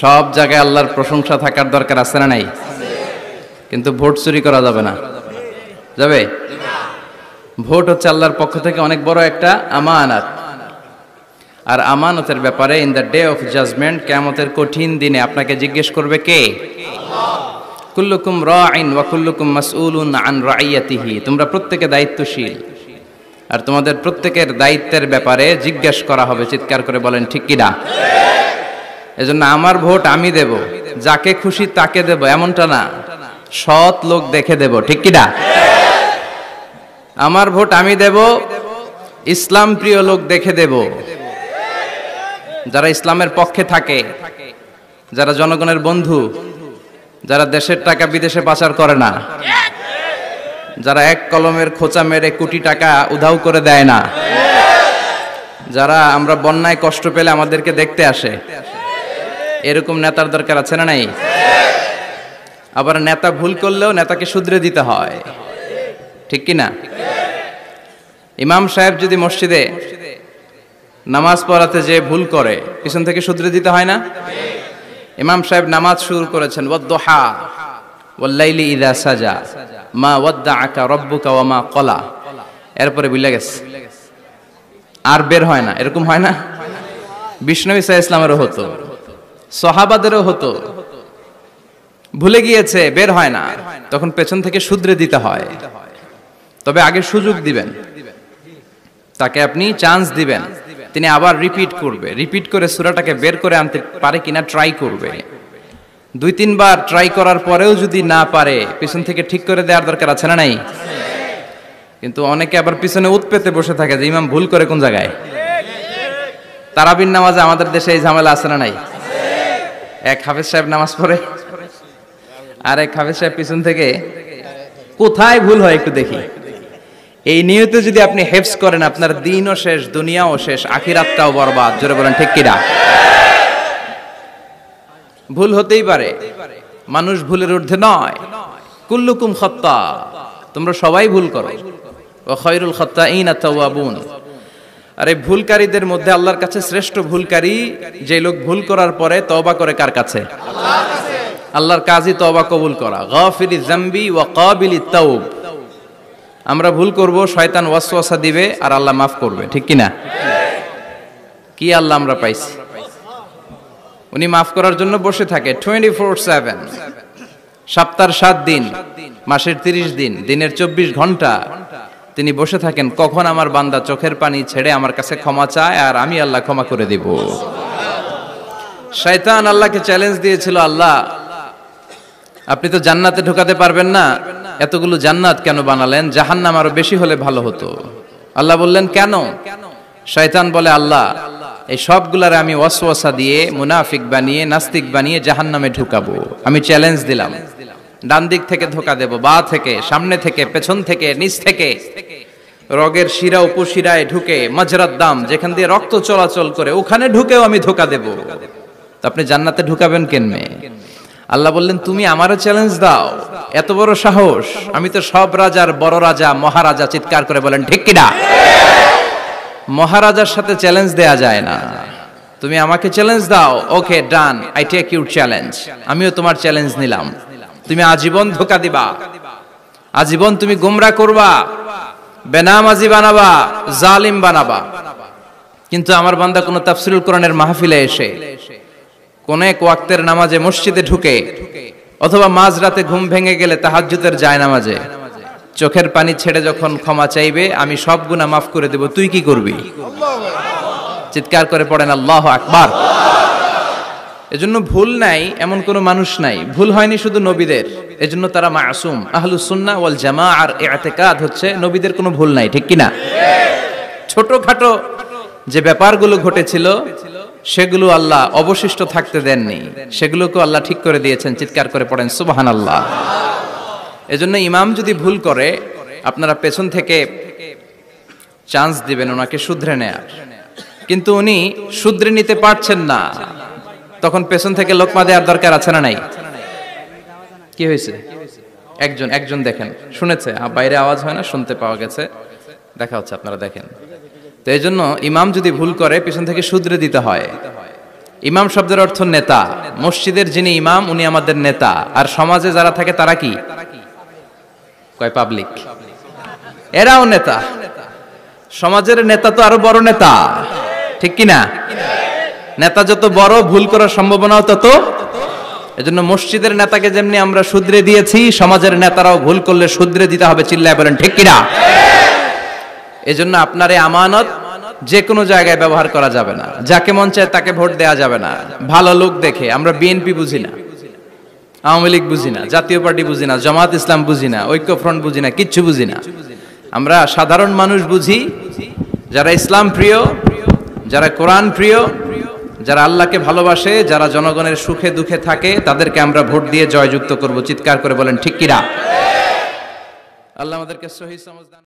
সব জায়গায় আল্লাহর প্রশংসা থাকার দরকার আছে না নাই কিন্তু ভোট চুরি করা যাবে না যাবে ভোট হচ্ছে আল্লাহর পক্ষ থেকে অনেক বড় একটা আমানত আর আমানতের ব্যাপারে in the day of judgement কেমতের কঠিন দিনে আপনাকে জিজ্ঞেস করবে কে কুল্লুকুম রাইন ওয়াকুল্লুকুম মাসউলুন আন রাইয়াতিহি তোমরা প্রত্যেকে দায়িত্বশীল আর তোমাদের প্রত্যেকের দায়িত্বের ব্যাপারে জিজ্ঞেস করা হবে চিৎকার করে বলেন ঠিক কিনা না এজন্য আমার ভোট আমি দেব যাকে খুশি তাকে দেব এমনটা না সৎ লোক দেখে দেব ঠিক কিনা আমার ভোট আমি দেব ইসলাম প্রিয় লোক দেখে দেব যারা ইসলামের পক্ষে থাকে যারা জনগণের বন্ধু যারা দেশের টাকা বিদেশে পাচার করে না যারা এক কলমের খোঁচা মেরে কোটি টাকা উধাও করে দেয় না যারা আমরা বন্যায় কষ্ট পেলে আমাদেরকে দেখতে আসে এরকম নেতার দরকার আছে না নাই আবার নেতা ভুল করলেও নেতাকে শুধরে দিতে হয় ঠিক কি না ইমাম সাহেব যদি মসজিদে নামাজ পড়াতে যে ভুল করে পিছন থেকে শুধরে দিতে হয় না ইমাম সাহেব নামাজ শুরু করেছেন সাজা মা আকা রব্বুকা ওয়া মা কলা এরপরে বুঝলে গেছে আর বের হয় না এরকম হয় না বিষ্ণু ইসা ইসলামেরও হতো সহাবাদেরও হতো ভুলে গিয়েছে বের হয় না তখন পেছন থেকে শুধরে দিতে হয় তবে আগে সুযোগ দিবেন তাকে আপনি চান্স দিবেন তিনি আবার রিপিট করবে রিপিট করে সুরাটাকে বের করে আনতে পারে কিনা ট্রাই করবে দুই তিনবার ট্রাই করার পরেও যদি না পারে পিছন থেকে ঠিক করে দেওয়ার দরকার আছে না নাই কিন্তু অনেকে আবার পিছনে উৎপেতে বসে থাকে যে ইমাম ভুল করে কোন জায়গায় তারাবিন নামাজে আমাদের দেশে এই ঝামেলা আছে না নাই এক হাফেজ সাহেব নামাজ পড়ে আর এক হাফেজ সাহেব পিছন থেকে কোথায় ভুল হয় একটু দেখি এই নিয়তে যদি আপনি হেফস করেন আপনার দিনও শেষ দুনিয়াও শেষ আখিরাতটাও বরবাদ জোরে বলেন ঠিক কিনা ভুল হতেই পারে মানুষ ভুলের ঊর্ধ্বে নয় কুল্লুকুম খত্তা তোমরা সবাই ভুল করো ও খয়রুল খত্তা ইন আত্মাবুন আর এই ভুলকারীদের মধ্যে আল্লাহর কাছে শ্রেষ্ঠ ভুলকারী যে লোক ভুল করার পরে তবা করে কার কাছে আল্লাহর কাজই তবা কবুল করা গাফিলি জাম্বি ওয়া কাবিলি তাওব আমরা ভুল করব শয়তান ওয়াসওয়াসা দিবে আর আল্লাহ মাফ করবে ঠিক কি না কি আল্লাহ আমরা পাইছি উনি মাফ করার জন্য বসে থাকে 24/7 সপ্তাহের 7 দিন মাসের 30 দিন দিনের 24 ঘন্টা তিনি বসে থাকেন কখন আমার বান্দা চোখের পানি ছেড়ে আমার কাছে ক্ষমা চায় আর আমি আল্লাহ ক্ষমা করে দিব শয়তান আল্লাহকে চ্যালেঞ্জ দিয়েছিল আল্লাহ আপনি তো জান্নাতে ঢোকাতে পারবেন না এতগুলো জান্নাত কেন বানালেন জাহান্নাম আরো বেশি হলে ভালো হতো আল্লাহ বললেন কেন শয়তান বলে আল্লাহ এই সবগুলার আমি ওয়াসওয়াসা দিয়ে মুনাফিক বানিয়ে নাস্তিক বানিয়ে জাহান্নামে ঢুকাবো আমি চ্যালেঞ্জ দিলাম ডান দিক থেকে ধোকা দেব বা থেকে সামনে থেকে পেছন থেকে নিচ থেকে রগের শিরা উপশিরায় ঢুকে মাজরার দাম যেখান দিয়ে রক্ত চলাচল করে ওখানে ঢুকেও আমি ধোকা দেব আপনি জান্নাতে ঢুকাবেন কেনমে আল্লাহ বললেন তুমি আমারও চ্যালেঞ্জ দাও এত বড় সাহস আমি তো সব রাজার বড় রাজা মহারাজা চিৎকার করে বলেন ঠিক কিনা মহারাজার সাথে চ্যালেঞ্জ দেয়া যায় না তুমি আমাকে চ্যালেঞ্জ দাও okay done I take your challenge আমিও তোমার চ্যালেঞ্জ নিলাম তুমি আজীবন ধোকা দিবা আজীবন তুমি গোমরা করবা বেনামাজি বানাবা জালিম বানাবা কিন্তু আমার বান্দা কোন তাফসিরুল কোরআনের মাহফিলে এসে কোন এক ওয়াক্তের নামাজে মসজিদে ঢুকে অথবা মাঝরাতে ঘুম ভেঙে গেলে তাহাজ্জুদের যায় নামাজে চোখের পানি ছেড়ে যখন ক্ষমা চাইবে আমি সব গুণা মাফ করে দেব তুই কি করবি চিৎকার করে পড়েন আল্লাহ আকবার এজন্য ভুল নাই এমন কোনো মানুষ নাই ভুল হয়নি শুধু নবীদের এজন্য তারা মাসুম আহলু সুন্না ওয়াল জামা আর এতেকাদ হচ্ছে নবীদের কোনো ভুল নাই ঠিক কিনা ছোটখাটো যে ব্যাপারগুলো ঘটেছিল সেগুলো আল্লাহ অবশিষ্ট থাকতে দেননি সেগুলোকে আল্লাহ ঠিক করে দিয়েছেন চিৎকার করে পড়েন সুবাহান আল্লাহ এজন্য ইমাম যদি ভুল করে আপনারা পেছন থেকে চান্স দিবেন ওনাকে শুধরে নেয়ার কিন্তু উনি শুধরে নিতে পারছেন না তখন পেছন থেকে লোকমা দেওয়ার দরকার আছে না নাই কি হয়েছে একজন একজন দেখেন শুনেছে বাইরে আওয়াজ হয় না শুনতে পাওয়া গেছে দেখা হচ্ছে আপনারা দেখেন তো এই জন্য ইমাম যদি ভুল করে পেছন থেকে শুধরে দিতে হয় ইমাম শব্দের অর্থ নেতা মসজিদের যিনি ইমাম উনি আমাদের নেতা আর সমাজে যারা থাকে তারা কি কয় পাবলিক এরাও নেতা সমাজের নেতা তো আরো বড় নেতা ঠিক কি না নেতা যত বড় ভুল করার সম্ভাবনাও তত এজন্য মসজিদের নেতাকে যেমনি আমরা শুধরে দিয়েছি সমাজের নেতারাও ভুল করলে শুধরে দিতে হবে চিল্লায় বলেন ঠিক কিনা এজন্য আপনার এই আমানত যে কোনো জায়গায় ব্যবহার করা যাবে না যাকে মন চায় তাকে ভোট দেওয়া যাবে না ভালো লোক দেখে আমরা বিএনপি বুঝি না আওয়ামী লীগ বুঝি না জাতীয় পার্টি বুঝি না জামাত ইসলাম বুঝি না ঐক্যফ্রন্ট বুঝি না কিচ্ছু বুঝি না আমরা সাধারণ মানুষ বুঝি যারা ইসলাম প্রিয় যারা কোরআন প্রিয় যারা আল্লাহকে ভালোবাসে যারা জনগণের সুখে দুঃখে থাকে তাদেরকে আমরা ভোট দিয়ে জয়যুক্ত করব চিৎকার করে বলেন ঠিক কিরা আল্লাহ আমাদেরকে সহি সমজদান